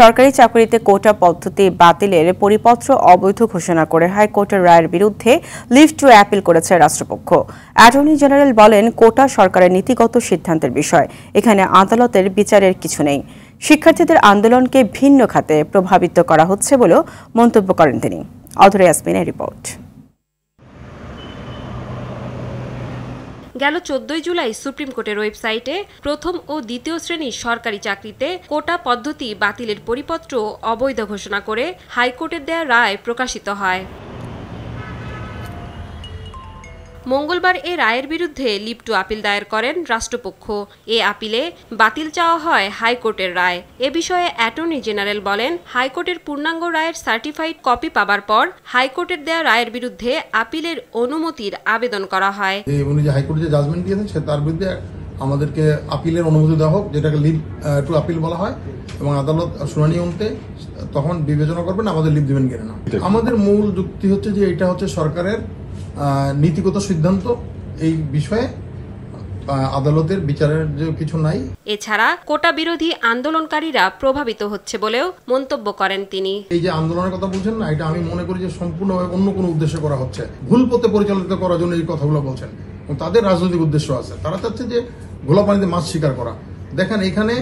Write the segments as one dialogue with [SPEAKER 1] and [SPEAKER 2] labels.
[SPEAKER 1] সরকারি চাকরিতে কোটা পদ্ধতি বাতিলের পরিপত্র অবৈধ ঘোষণা করে হাইকোর্টের রায়ের বিরুদ্ধে লিভ টু অ্যাপিল করেছে রাষ্ট্রপক্ষ অ্যাটর্নি জেনারেল বলেন কোটা সরকারের নীতিগত সিদ্ধান্তের বিষয় এখানে আদালতের বিচারের কিছু নেই শিক্ষার্থীদের আন্দোলনকে ভিন্ন খাতে প্রভাবিত করা হচ্ছে বলেও মন্তব্য করেন তিনি অধরে ইয়াসমিনের রিপোর্ট গেল চোদ্দই জুলাই সুপ্রিম কোর্টের ওয়েবসাইটে প্রথম ও দ্বিতীয় শ্রেণীর সরকারি চাকরিতে কোটা পদ্ধতি বাতিলের পরিপত্র অবৈধ ঘোষণা করে হাইকোর্টের দেয়া রায় প্রকাশিত হয় মঙ্গলবার এ রায়ের বিরুদ্ধে লিপ্টু আপিল দায়ের করেন রাষ্ট্রপক্ষ এ আপিলে বাতিল চাওয়া হয় হাইকোর্টের রায় এ বিষয়ে অ্যাটর্নি জেনারেল বলেন হাইকোর্টের পূর্ণাঙ্গ রায়ের সার্টিফাইড কপি পাবার পর হাইকোর্টের দেয়া রায়ের বিরুদ্ধে আপিলের অনুমতির আবেদন করা হয় এই
[SPEAKER 2] অনুযায়ী হাইকোর্ট যে জাজমেন্ট তার বিরুদ্ধে আমাদেরকে আপিলের অনুমতি দেওয়া হোক যেটাকে লিভ টু আপিল বলা হয় এবং আদালত শুনানি অন্তে তখন বিবেচনা করবেন আমাদের লিপ দেবেন কেন আমাদের মূল যুক্তি হচ্ছে যে এটা হচ্ছে সরকারের নীতিগত সিদ্ধান্ত এই বিষয়ে আদালতের বিচারের কিছু নাই
[SPEAKER 1] এছাড়া কোটা বিরোধী আন্দোলনকারীরা প্রভাবিত হচ্ছে বলেও মন্তব্য করেন তিনি
[SPEAKER 2] এই যে আন্দোলনের কথা বলছেন না এটা আমি মনে করি যে সম্পূর্ণভাবে অন্য কোনো উদ্দেশ্যে করা হচ্ছে ভুল পথে পরিচালিত করার জন্য এই কথাগুলো বলছেন তাদের রাজনৈতিক উদ্দেশ্য আছে তারা চাচ্ছে যে ঘোলা পানিতে মাছ শিকার করা দেখেন এখানে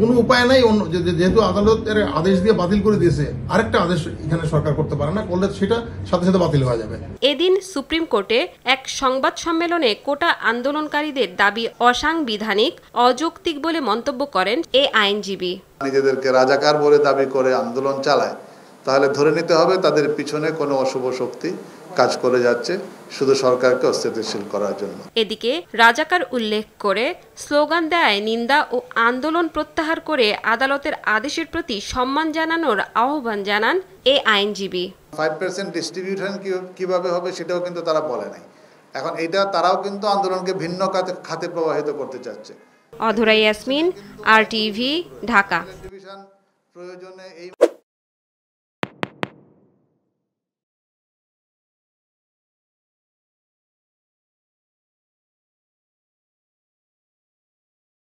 [SPEAKER 2] কোন উপায় নাই অন্য যেহেতু আদালতের আদেশ দিয়ে বাতিল করে দিয়েছে আরেকটা আদেশ এখানে সরকার করতে পারে না করলে সেটা সাথে সাথে বাতিল হয়ে
[SPEAKER 3] যাবে
[SPEAKER 1] এদিন সুপ্রিম কোর্টে এক সংবাদ সম্মেলনে কোটা আন্দোলনকারীদের দাবি অসাংবিধানিক অযৌক্তিক বলে মন্তব্য করেন এ আইনজীবী
[SPEAKER 3] নিজেদেরকে রাজাকার বলে দাবি করে আন্দোলন চালায় তাহলে ধরে নিতে হবে তাদের পিছনে কোনো অশুভ শক্তি কাজ করে যাচ্ছে শুধু সরকারকে অস্থিতিশীল করার জন্য
[SPEAKER 1] এদিকে রাজাকার উল্লেখ করে স্লোগান দেয় নিন্দা ও আন্দোলন প্রত্যাহার করে আদালতের আদেশের প্রতি সম্মান জানানোর আহ্বান জানান এ আইনজীবী
[SPEAKER 3] ফাইভ পার্সেন্ট ডিস্ট্রিবিউশন কিভাবে হবে সেটাও কিন্তু তারা বলে নাই এখন এটা তারাও কিন্তু আন্দোলনকে ভিন্ন খাতে প্রবাহিত করতে চাচ্ছে
[SPEAKER 1] অধরা ইয়াসমিন আর টিভি ঢাকা
[SPEAKER 3] প্রয়োজনে এই